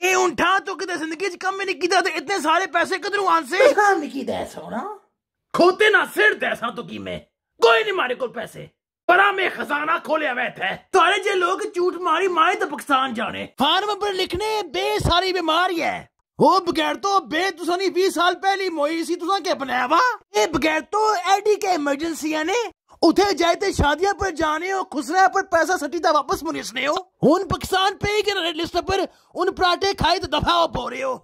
تو تو نہیں پیسے کھوتے نہ سر کی میں میں کوئی مارے خزانہ کھولیا تارے جے لوگ چوٹ ماری مائے پاکستان جانے فارم پر لکھنے بے ساری بیماری ہے وہ بغیر تو بے 20 سال پہلی موئی سی تساں کے بنایا وا یہ بغیر تو ایڈی کے ایمرجنسی نے جیتے شادیاں پر جانے ہو پر پیسہ سٹیتا واپس ہو ان پاکستان پہ ہی پر ان پراٹھے کھائے تو دفاع پا رہے ہو